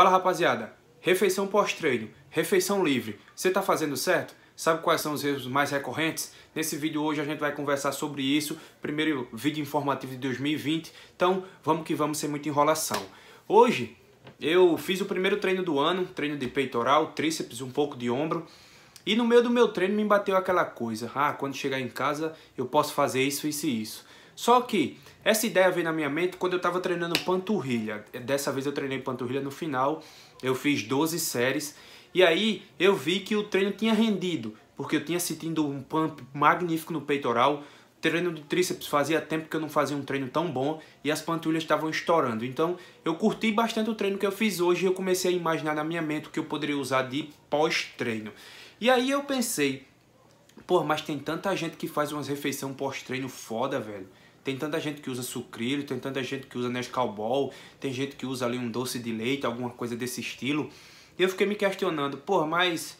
Fala rapaziada, refeição pós-treino, refeição livre, você está fazendo certo? Sabe quais são os erros mais recorrentes? Nesse vídeo hoje a gente vai conversar sobre isso, primeiro vídeo informativo de 2020, então vamos que vamos sem muita enrolação. Hoje eu fiz o primeiro treino do ano, treino de peitoral, tríceps, um pouco de ombro, e no meio do meu treino me bateu aquela coisa, ah, quando chegar em casa eu posso fazer isso, isso e isso. Só que essa ideia veio na minha mente quando eu estava treinando panturrilha. Dessa vez eu treinei panturrilha no final, eu fiz 12 séries e aí eu vi que o treino tinha rendido, porque eu tinha sentindo um pump magnífico no peitoral, treino de tríceps fazia tempo que eu não fazia um treino tão bom e as panturrilhas estavam estourando. Então eu curti bastante o treino que eu fiz hoje e eu comecei a imaginar na minha mente o que eu poderia usar de pós-treino. E aí eu pensei, pô, mas tem tanta gente que faz umas refeições pós-treino foda, velho. Tem tanta gente que usa sucrilho, tem tanta gente que usa Nescau Ball, tem gente que usa ali um doce de leite, alguma coisa desse estilo. E eu fiquei me questionando, pô, mas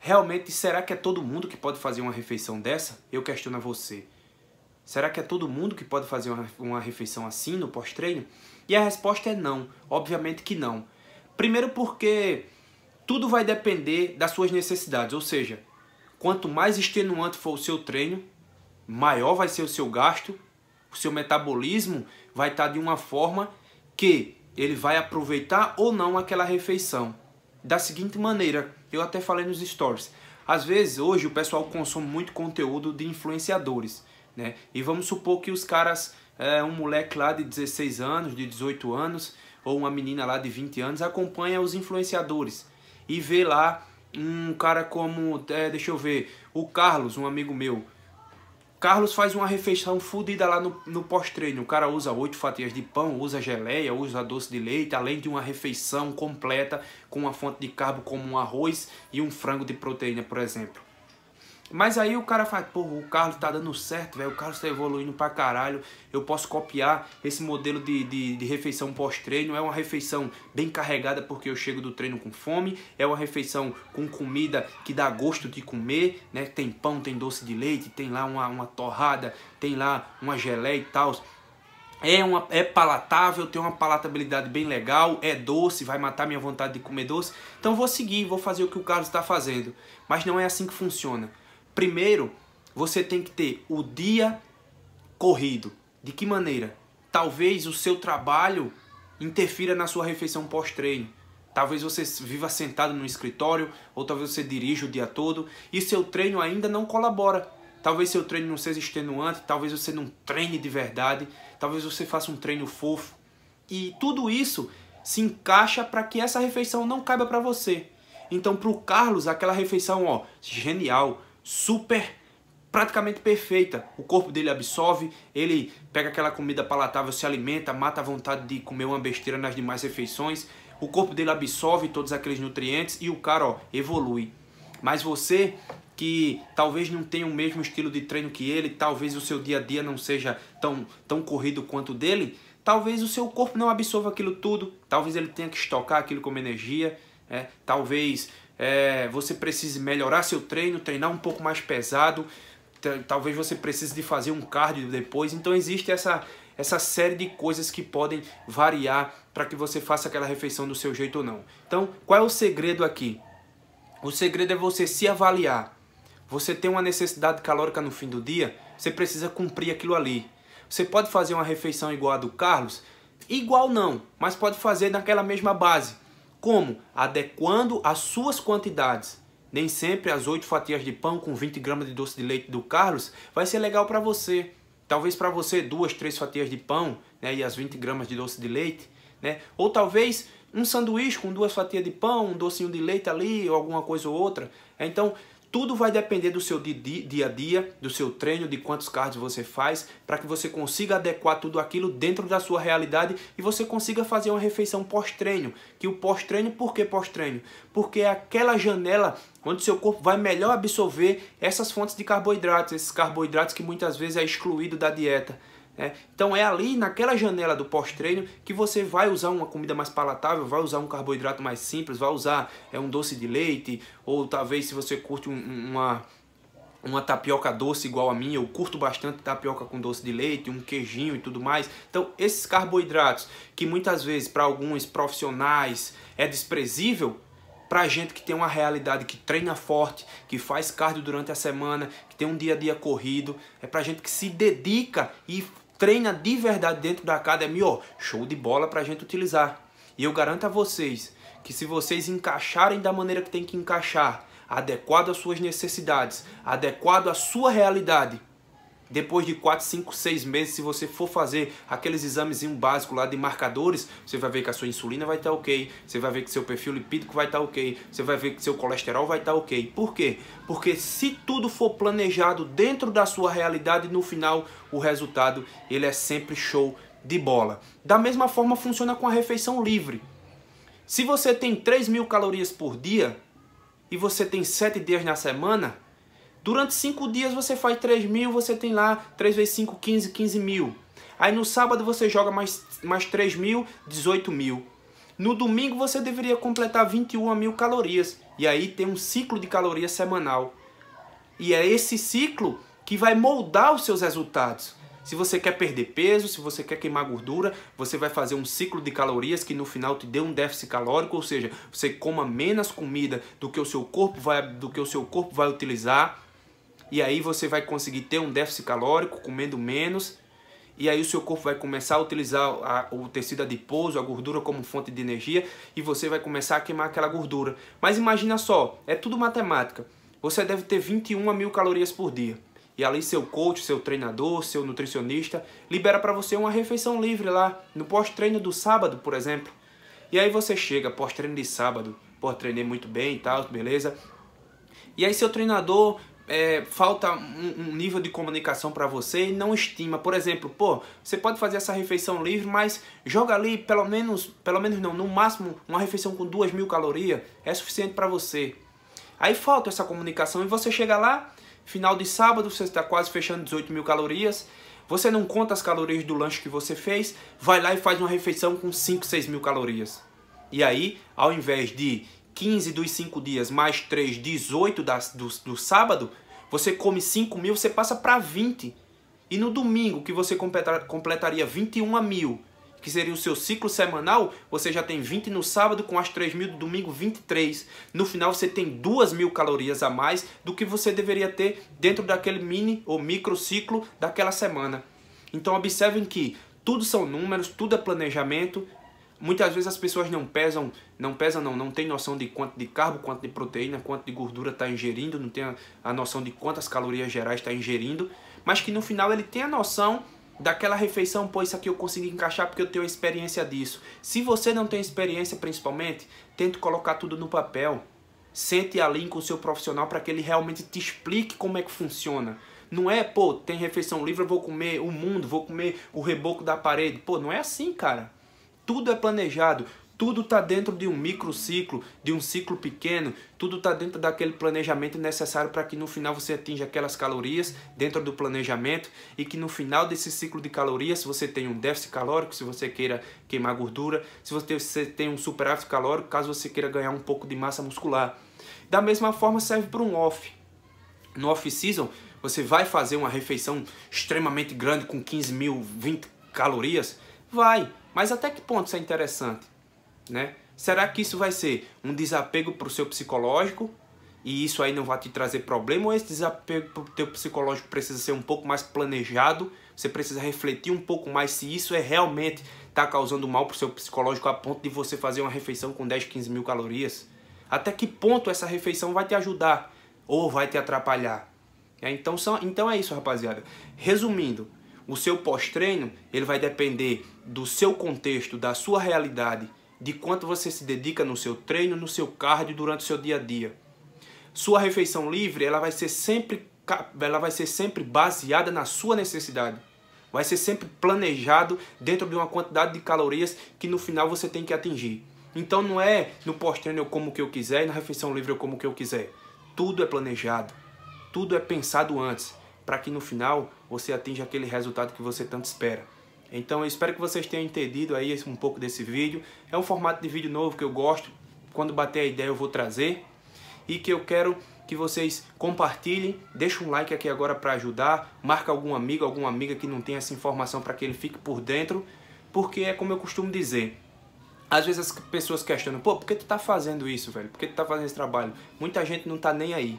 realmente será que é todo mundo que pode fazer uma refeição dessa? Eu questiono a você. Será que é todo mundo que pode fazer uma refeição assim no pós-treino? E a resposta é não, obviamente que não. Primeiro porque tudo vai depender das suas necessidades, ou seja, quanto mais extenuante for o seu treino, maior vai ser o seu gasto o seu metabolismo vai estar tá de uma forma que ele vai aproveitar ou não aquela refeição. Da seguinte maneira, eu até falei nos stories. Às vezes, hoje, o pessoal consome muito conteúdo de influenciadores, né? E vamos supor que os caras, é, um moleque lá de 16 anos, de 18 anos, ou uma menina lá de 20 anos, acompanha os influenciadores e vê lá um cara como, é, deixa eu ver, o Carlos, um amigo meu, Carlos faz uma refeição fodida lá no, no pós-treino. O cara usa oito fatias de pão, usa geleia, usa doce de leite, além de uma refeição completa com uma fonte de carbo como um arroz e um frango de proteína, por exemplo. Mas aí o cara fala, pô o Carlos tá dando certo, velho. O Carlos tá evoluindo pra caralho. Eu posso copiar esse modelo de, de, de refeição pós-treino. É uma refeição bem carregada porque eu chego do treino com fome. É uma refeição com comida que dá gosto de comer, né? Tem pão, tem doce de leite, tem lá uma, uma torrada, tem lá uma geleia e tal. É, uma, é palatável, tem uma palatabilidade bem legal, é doce, vai matar minha vontade de comer doce. Então vou seguir, vou fazer o que o Carlos está fazendo. Mas não é assim que funciona. Primeiro, você tem que ter o dia corrido. De que maneira? Talvez o seu trabalho interfira na sua refeição pós-treino. Talvez você viva sentado no escritório, ou talvez você dirija o dia todo e seu treino ainda não colabora. Talvez seu treino não seja extenuante, talvez você não treine de verdade, talvez você faça um treino fofo. E tudo isso se encaixa para que essa refeição não caiba para você. Então, para o Carlos, aquela refeição ó, genial, super praticamente perfeita. O corpo dele absorve, ele pega aquela comida palatável, se alimenta, mata a vontade de comer uma besteira nas demais refeições. O corpo dele absorve todos aqueles nutrientes e o cara, ó, evolui. Mas você que talvez não tenha o mesmo estilo de treino que ele, talvez o seu dia a dia não seja tão, tão corrido quanto o dele, talvez o seu corpo não absorva aquilo tudo, talvez ele tenha que estocar aquilo como energia, é, talvez é, você precise melhorar seu treino, treinar um pouco mais pesado, talvez você precise de fazer um cardio depois. Então existe essa, essa série de coisas que podem variar para que você faça aquela refeição do seu jeito ou não. Então, qual é o segredo aqui? O segredo é você se avaliar. Você tem uma necessidade calórica no fim do dia, você precisa cumprir aquilo ali. Você pode fazer uma refeição igual a do Carlos? Igual não, mas pode fazer naquela mesma base. Como? Adequando as suas quantidades. Nem sempre as 8 fatias de pão com 20 gramas de doce de leite do Carlos vai ser legal para você. Talvez para você duas, três fatias de pão né, e as 20 gramas de doce de leite. Né? Ou talvez um sanduíche com duas fatias de pão, um docinho de leite ali, ou alguma coisa ou outra. Então, tudo vai depender do seu dia a dia, do seu treino, de quantos cards você faz, para que você consiga adequar tudo aquilo dentro da sua realidade e você consiga fazer uma refeição pós-treino. Que o pós-treino, por que pós-treino? Porque é aquela janela onde seu corpo vai melhor absorver essas fontes de carboidratos, esses carboidratos que muitas vezes é excluído da dieta. É, então é ali naquela janela do pós-treino que você vai usar uma comida mais palatável, vai usar um carboidrato mais simples, vai usar é, um doce de leite, ou talvez se você curte um, uma, uma tapioca doce igual a minha, eu curto bastante tapioca com doce de leite, um queijinho e tudo mais. Então, esses carboidratos que muitas vezes para alguns profissionais é desprezível, para gente que tem uma realidade que treina forte, que faz cardio durante a semana, que tem um dia a dia corrido, é para gente que se dedica e treina de verdade dentro da academia, ó, show de bola pra gente utilizar. E eu garanto a vocês que se vocês encaixarem da maneira que tem que encaixar, adequado às suas necessidades, adequado à sua realidade, depois de 4, 5, 6 meses, se você for fazer aqueles exames básicos lá de marcadores, você vai ver que a sua insulina vai estar tá ok, você vai ver que seu perfil lipídico vai estar tá ok, você vai ver que seu colesterol vai estar tá ok. Por quê? Porque se tudo for planejado dentro da sua realidade, no final o resultado ele é sempre show de bola. Da mesma forma funciona com a refeição livre. Se você tem 3 mil calorias por dia e você tem 7 dias na semana, Durante cinco dias você faz 3 mil, você tem lá 3 vezes 5, 15, 15 mil. Aí no sábado você joga mais, mais 3 mil, 18 mil. No domingo você deveria completar 21 mil calorias. E aí tem um ciclo de calorias semanal. E é esse ciclo que vai moldar os seus resultados. Se você quer perder peso, se você quer queimar gordura, você vai fazer um ciclo de calorias que no final te dê um déficit calórico, ou seja, você coma menos comida do que o seu corpo vai, do que o seu corpo vai utilizar e aí você vai conseguir ter um déficit calórico comendo menos. E aí o seu corpo vai começar a utilizar a, o tecido adiposo, a gordura como fonte de energia e você vai começar a queimar aquela gordura. Mas imagina só, é tudo matemática. Você deve ter 21 mil calorias por dia. E ali seu coach, seu treinador, seu nutricionista libera para você uma refeição livre lá no pós-treino do sábado, por exemplo. E aí você chega pós-treino de sábado, pô, treinei muito bem e tal, beleza? E aí seu treinador é, falta um, um, nível de comunicação para você e não estima. Por exemplo, pô, você pode fazer essa refeição livre, mas joga ali pelo menos, pelo menos não, no máximo uma refeição com duas mil calorias é suficiente para você. Aí falta essa comunicação e você chega lá, final de sábado, você está quase fechando 18 mil calorias. Você não conta as calorias do lanche que você fez, vai lá e faz uma refeição com 5, 6 mil calorias. E aí, ao invés de 15 dos 5 dias, mais 3, 18 das, do, do sábado, você come 5 mil, você passa para 20. E no domingo, que você completar, completaria 21 mil, que seria o seu ciclo semanal, você já tem 20 no sábado, com as 3 mil do domingo, 23. No final, você tem 2 mil calorias a mais do que você deveria ter dentro daquele mini ou micro ciclo daquela semana. Então, observem que tudo são números, tudo é planejamento Muitas vezes as pessoas não pesam, não pesam não, não tem noção de quanto de carbo, quanto de proteína, quanto de gordura está ingerindo, não tem a, a, noção de quantas calorias gerais está ingerindo, mas que no final ele tem a noção daquela refeição, pô, isso aqui eu consegui encaixar porque eu tenho experiência disso. Se você não tem experiência, principalmente, tente colocar tudo no papel. Sente ali com o seu profissional para que ele realmente te explique como é que funciona. Não é, pô, tem refeição livre, eu vou comer o mundo, vou comer o reboco da parede. Pô, não é assim, cara. Tudo é planejado, tudo está dentro de um microciclo, de um ciclo pequeno, tudo está dentro daquele planejamento necessário para que no final você atinja aquelas calorias dentro do planejamento e que no final desse ciclo de calorias, se você tem um déficit calórico, se você queira queimar gordura, se você tem um superávit calórico, caso você queira ganhar um pouco de massa muscular. Da mesma forma serve para um off. No off-season, você vai fazer uma refeição extremamente grande com 15 mil, 20 calorias, Vai, mas até que ponto isso é interessante? Né? Será que isso vai ser um desapego para o seu psicológico? E isso aí não vai te trazer problema? Ou esse desapego para o seu psicológico precisa ser um pouco mais planejado? Você precisa refletir um pouco mais se isso é realmente está causando mal para o seu psicológico a ponto de você fazer uma refeição com 10, 15 mil calorias? Até que ponto essa refeição vai te ajudar ou vai te atrapalhar? É, então, são, então é isso, rapaziada. Resumindo, o seu pós-treino, ele vai depender do seu contexto, da sua realidade, de quanto você se dedica no seu treino, no seu cardio, durante o seu dia a dia. Sua refeição livre, ela vai ser sempre ela vai ser sempre baseada na sua necessidade. Vai ser sempre planejado dentro de uma quantidade de calorias que no final você tem que atingir. Então não é no pós-treino eu como que eu quiser e na refeição livre eu como que eu quiser. Tudo é planejado. Tudo é pensado antes para que no final você atinja aquele resultado que você tanto espera. Então eu espero que vocês tenham entendido aí um pouco desse vídeo. É um formato de vídeo novo que eu gosto. Quando bater a ideia eu vou trazer e que eu quero que vocês compartilhem, deixa um like aqui agora para ajudar, marca algum amigo, alguma amiga que não tem essa informação para que ele fique por dentro, porque é como eu costumo dizer, às vezes as pessoas questionam, pô, por que tu tá fazendo isso, velho? Por que tu tá fazendo esse trabalho? Muita gente não tá nem aí.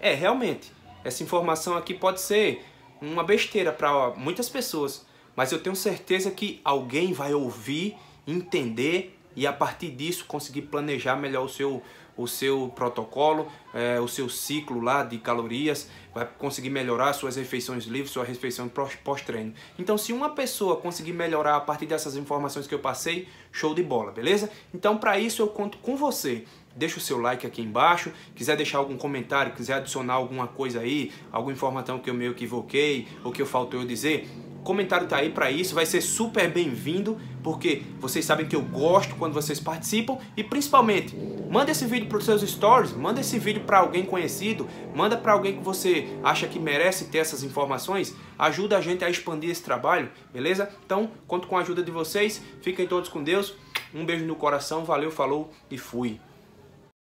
É, realmente, essa informação aqui pode ser uma besteira para muitas pessoas, mas eu tenho certeza que alguém vai ouvir, entender e a partir disso conseguir planejar melhor o seu o seu protocolo, é, o seu ciclo lá de calorias, vai conseguir melhorar suas refeições livres, sua refeição pós-treino. Então, se uma pessoa conseguir melhorar a partir dessas informações que eu passei, show de bola, beleza? Então, para isso eu conto com você deixa o seu like aqui embaixo. Quiser deixar algum comentário, quiser adicionar alguma coisa aí, alguma informação que eu meio equivoquei ou que eu faltou eu dizer, comentário tá aí para isso, vai ser super bem-vindo, porque vocês sabem que eu gosto quando vocês participam e principalmente, manda esse vídeo para os seus stories, manda esse vídeo para alguém conhecido, manda para alguém que você acha que merece ter essas informações, ajuda a gente a expandir esse trabalho, beleza? Então, conto com a ajuda de vocês. Fiquem todos com Deus. Um beijo no coração, valeu, falou e fui.